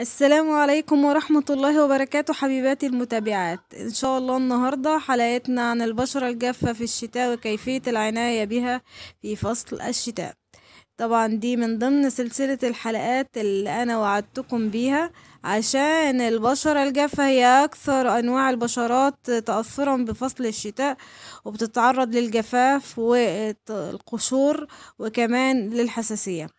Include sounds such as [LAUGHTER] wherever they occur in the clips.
السلام عليكم ورحمة الله وبركاته حبيباتي المتابعات إن شاء الله النهاردة حلقتنا عن البشرة الجافة في الشتاء وكيفية العناية بها في فصل الشتاء طبعا دي من ضمن سلسلة الحلقات اللي أنا وعدتكم بيها عشان البشرة الجافة هي أكثر أنواع البشرات تأثرا بفصل الشتاء وبتتعرض للجفاف والقشور وكمان للحساسية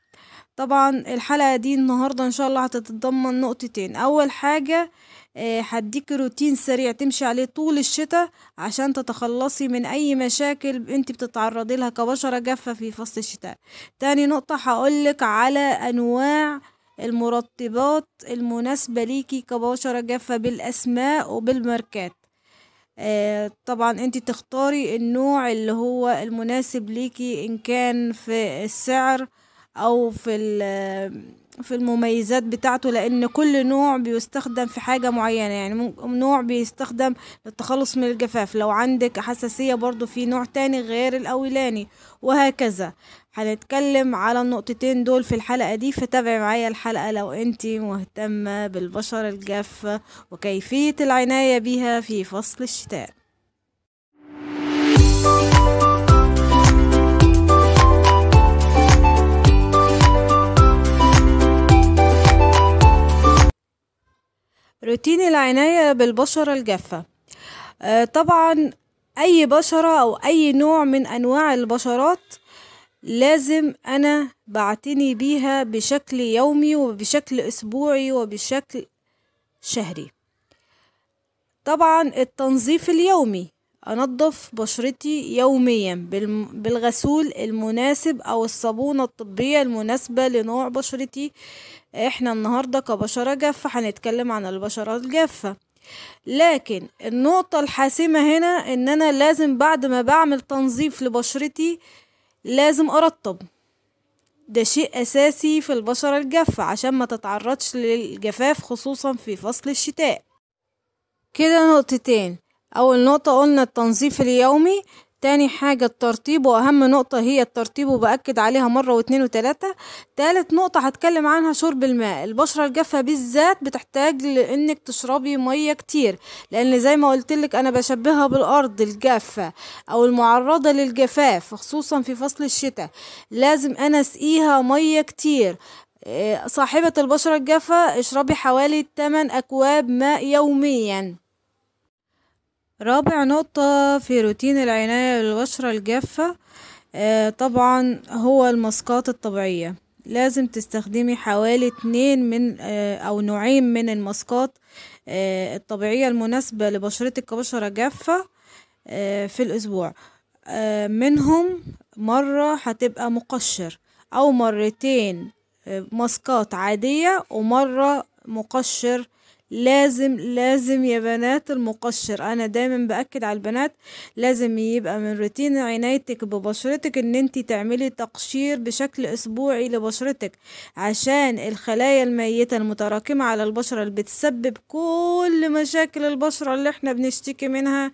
طبعا الحلقة دي النهاردة ان شاء الله هتتضمن نقطتين اول حاجة آه، هديك روتين سريع تمشي عليه طول الشتاء عشان تتخلصي من اي مشاكل انت بتتعرضي لها كبشرة جافة في فصل الشتاء تاني نقطة هقولك على انواع المرطبات المناسبة ليكي كبشرة جافة بالاسماء وبالماركات آه، طبعا انت تختاري النوع اللي هو المناسب ليكي ان كان في السعر او في في المميزات بتاعته لان كل نوع بيستخدم في حاجة معينة يعني نوع بيستخدم للتخلص من الجفاف لو عندك حساسية برضو في نوع تاني غير الاولاني وهكذا هنتكلم على النقطتين دول في الحلقة دي فتابعي معايا الحلقة لو انت مهتمة بالبشر الجافة وكيفية العناية بيها في فصل الشتاء روتين العناية بالبشرة الجافة آه، طبعا أي بشرة أو أي نوع من أنواع البشرات لازم أنا بعتني بيها بشكل يومي وبشكل أسبوعي وبشكل شهري طبعا التنظيف اليومي أنظف بشرتي يوميا بالغسول المناسب أو الصابونة الطبية المناسبة لنوع بشرتي احنا النهاردة كبشرة جافة هنتكلم عن البشرة الجافة لكن النقطة الحاسمة هنا ان انا لازم بعد ما بعمل تنظيف لبشرتي لازم ارطب ده شيء اساسي في البشرة الجافة عشان ما تتعرضش للجفاف خصوصا في فصل الشتاء كده نقطتين أول نقطة قلنا التنظيف اليومي تاني حاجة الترطيب وأهم نقطة هي الترطيب وبأكد عليها مرة واتنين وتلاتة تالت نقطة هتكلم عنها شرب الماء البشرة الجافة بالذات بتحتاج لإنك تشربي مية كتير لأن زي ما قلتلك أنا بشبهها بالأرض الجافة أو المعرضة للجفاف خصوصا في فصل الشتاء لازم أنا أسقيها مية كتير آه، صاحبة البشرة الجافة اشربي حوالي 8 أكواب ماء يوميا رابع نقطة في روتين العناية بالبشرة الجافة آه طبعا هو الماسكات الطبيعية لازم تستخدمي حوالي اتنين من آه او نوعين من الماسكات آه الطبيعية المناسبة لبشرتك كبشرة جافة آه، في الاسبوع آه، منهم مرة هتبقى مقشر او مرتين آه، ماسكات عادية ومرة مقشر لازم لازم يا بنات المقشر انا دايما باكد على البنات لازم يبقى من روتين عنايتك ببشرتك ان انت تعملي تقشير بشكل اسبوعي لبشرتك عشان الخلايا الميته المتراكمه على البشره اللي بتسبب كل مشاكل البشره اللي احنا بنشتكي منها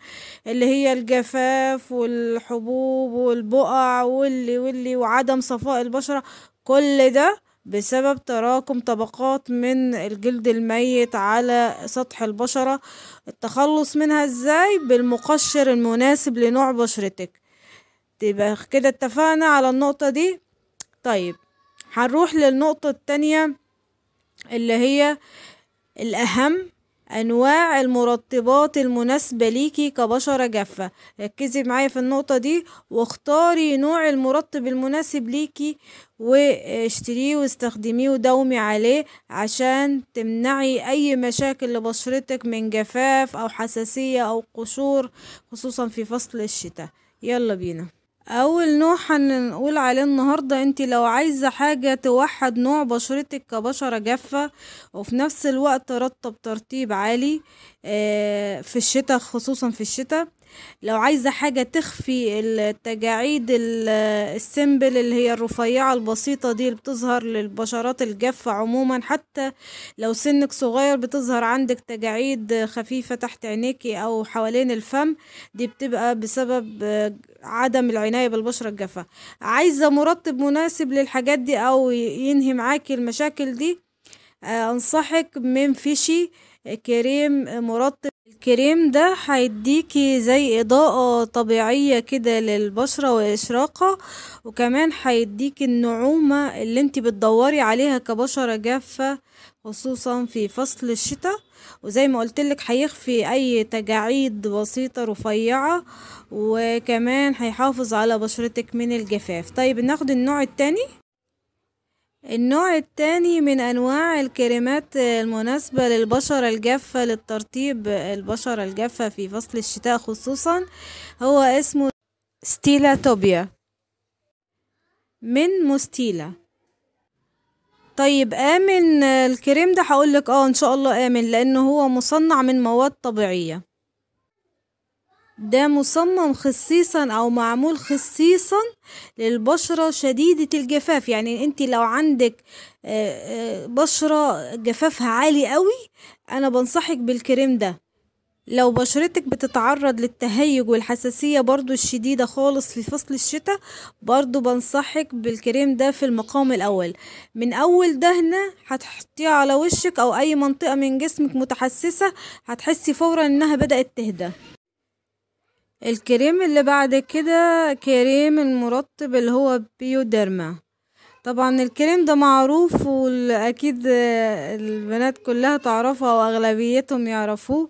اللي هي الجفاف والحبوب والبقع واللي واللي وعدم صفاء البشره كل ده بسبب تراكم طبقات من الجلد الميت على سطح البشرة التخلص منها ازاي بالمقشر المناسب لنوع بشرتك تبقى كده اتفقنا على النقطة دي طيب هنروح للنقطة التانية اللي هي الأهم انواع المرطبات المناسبة ليكي كبشرة جافة ركزي معايا في النقطة دي واختاري نوع المرطب المناسب ليكي واشتريه واستخدميه وداومي عليه عشان تمنعي اي مشاكل لبشرتك من جفاف او حساسية او قشور خصوصا في فصل الشتاء يلا بينا أول نوع هنقول عليه النهاردة انت لو عايزة حاجة توحد نوع بشرتك كبشرة جافة وفي نفس الوقت رطب ترطيب عالي آه، في الشتاء خصوصا في الشتاء لو عايزة حاجة تخفي التجاعيد السيمبل اللي هي الرفيعة البسيطة دي اللي بتظهر للبشرات الجافة عموما حتى لو سنك صغير بتظهر عندك تجاعيد خفيفة تحت عينيكي أو حوالين الفم دي بتبقى بسبب عدم العناية بالبشرة الجافة عايزة مرطب مناسب للحاجات دي أو ينهي معاكي المشاكل دي آه، أنصحك من فيشي كريم مرطب الكريم ده هيديكي زي اضاءة طبيعية كده للبشرة واشراقة وكمان هيديكي النعومة اللي انت بتدوري عليها كبشرة جافة خصوصا في فصل الشتاء وزي ما قلتلك هيخفي اي تجاعيد بسيطة رفيعة وكمان هيحافظ على بشرتك من الجفاف طيب ناخد النوع التاني النوع التاني من أنواع الكريمات المناسبة للبشرة الجافة للترطيب البشرة الجافة في فصل الشتاء خصوصا هو اسمه ستيلا توبيا من مستيلا طيب آمن الكريم ده هقولك اه ان شاء الله آمن لأنه هو مصنع من مواد طبيعية ده مصمم خصيصا او معمول خصيصا للبشرة شديدة الجفاف يعني انت لو عندك آه، آه، بشرة جفافها عالي قوي انا بنصحك بالكريم ده لو بشرتك بتتعرض للتهيج والحساسية برضو الشديدة خالص في فصل الشتاء برضو بنصحك بالكريم ده في المقام الأول من أول دهنة هتحطيه على وشك أو أي منطقة من جسمك متحسسة هتحسي فورا إنها بدأت تهدى الكريم اللي بعد كده كريم المرطب اللي هو بيوديرما طبعا الكريم ده معروف واكيد البنات كلها تعرفه واغلبيتهم يعرفوه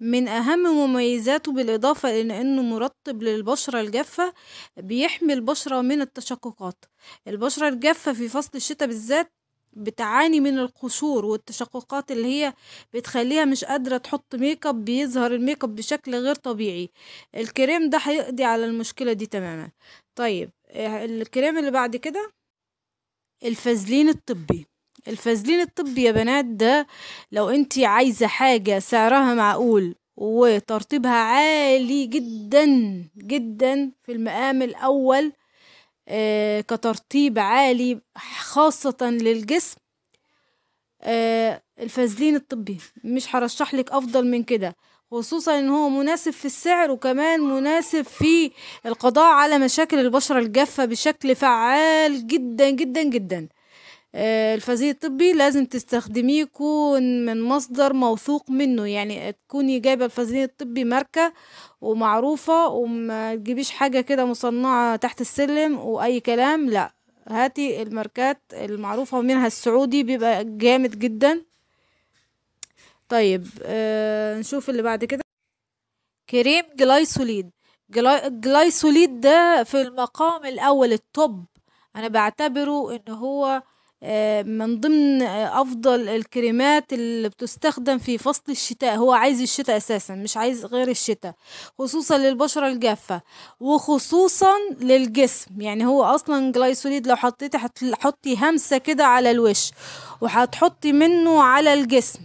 من اهم مميزاته بالاضافه الى انه مرطب للبشره الجافه بيحمي البشره من التشققات البشره الجافه في فصل الشتاء بالذات بتعاني من القشور والتشققات اللي هي بتخليها مش قادرة تحط ميك اب بيظهر الميك اب بشكل غير طبيعي الكريم ده هيقضي على المشكلة دي تماما طيب آه، الكريم اللي بعد كده الفازلين الطبي الفازلين الطبي يا بنات ده لو انت عايزة حاجة سعرها معقول وترطيبها عالي جدا جدا في المقام الأول آه، كترطيب عالي خاصة للجسم آه، الفازلين الطبي مش هرشح لك أفضل من كده خصوصا ان هو مناسب في السعر وكمان مناسب في القضاء على مشاكل البشرة الجافة بشكل فعال جدا جدا جدا آه، الفزيل الطبي لازم تستخدميه يكون من مصدر موثوق منه يعني تكوني جايبة الفزيل الطبي ماركة ومعروفة وما تجيبيش حاجة كده مصنعة تحت السلم وأي كلام لأ هاتي الماركات المعروفة ومنها السعودي بيبقى جامد جدا طيب آه نشوف اللي بعد كده كريم جلايسوليد جلايسوليد ده في المقام الأول التوب أنا بعتبره إن هو آه، من ضمن آه، افضل الكريمات اللي بتستخدم في فصل الشتاء هو عايز الشتاء اساسا مش عايز غير الشتاء خصوصا للبشره الجافه وخصوصا للجسم يعني هو اصلا جلايسوليد لو حطيتي هتحطي همسه كده على الوش وهتحطي منه على الجسم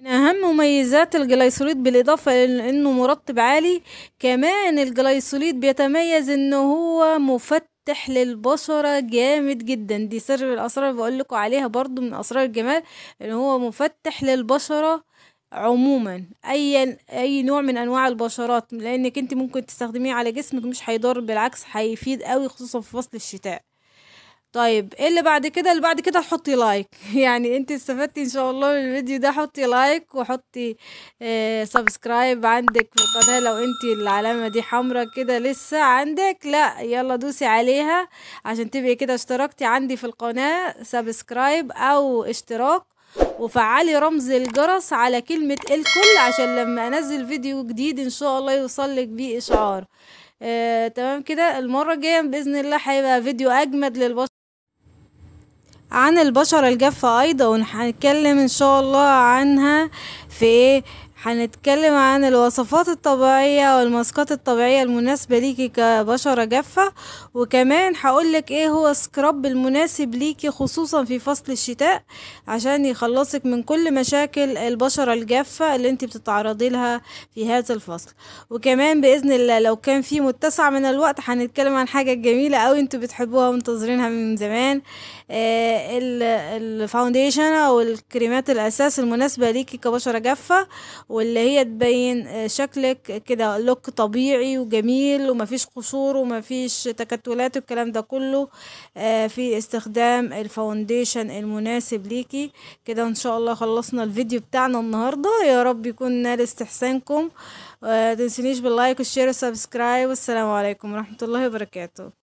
من أهم مميزات الجلايسوليد بالإضافة لأنه مرطب عالي كمان الجلايسوليد بيتميز إنه هو مفتح بتفتح للبشرة جامد جدا دي سر من الأسرار اللي بقولكوا عليها برضو من أسرار الجمال إن هو مفتح للبشرة عموما اي اي نوع من انواع البشرات لانك انت ممكن تستخدميه على جسمك مش هيضر بالعكس هيفيد قوي خصوصا في فصل الشتاء طيب ايه اللي بعد كده اللي بعد كده حطي لايك [LAUGHS] يعني انت استفدتي ان شاء الله من الفيديو ده حطي لايك وحطي آه سبسكرايب عندك في القناه لو انت العلامه دي حمرا كده لسه عندك لا يلا دوسي عليها عشان تبقي كده اشتركتي عندي في القناه سبسكرايب او اشتراك وفعلي رمز الجرس على كلمه الكل عشان لما انزل فيديو جديد ان شاء الله يوصلك بيه اشعار آه، تمام كده المرة الجاية بإذن الله هيبقى فيديو أجمد للبشر عن البشرة الجافة ايضا وهنتكلم ان شاء الله عنها في هنتكلم عن الوصفات الطبيعية والماسكات الطبيعية المناسبة ليكي كبشرة جافة وكمان هقولك ايه هو سكراب المناسب ليكي خصوصا في فصل الشتاء عشان يخلصك من كل مشاكل البشرة الجافة اللي انت بتتعرضي لها في هذا الفصل وكمان بإذن الله لو كان في متسع من الوقت هنتكلم عن حاجة جميلة اوي انتوا بتحبوها ومنتظرينها من زمان آه، الفاونديشن او الكريمات الاساس المناسبة ليكي كبشرة جافة واللي هي تبين آه، شكلك كده لوك طبيعي وجميل ومفيش قصور ومفيش تكتلات والكلام ده كله آه، في استخدام الفاونديشن المناسب ليكي كده ان شاء الله خلصنا الفيديو بتاعنا النهاردة يا رب يكون نال استحسانكم آه، تنسينيش باللايك والشير والسبسكرايب والسلام عليكم ورحمة الله وبركاته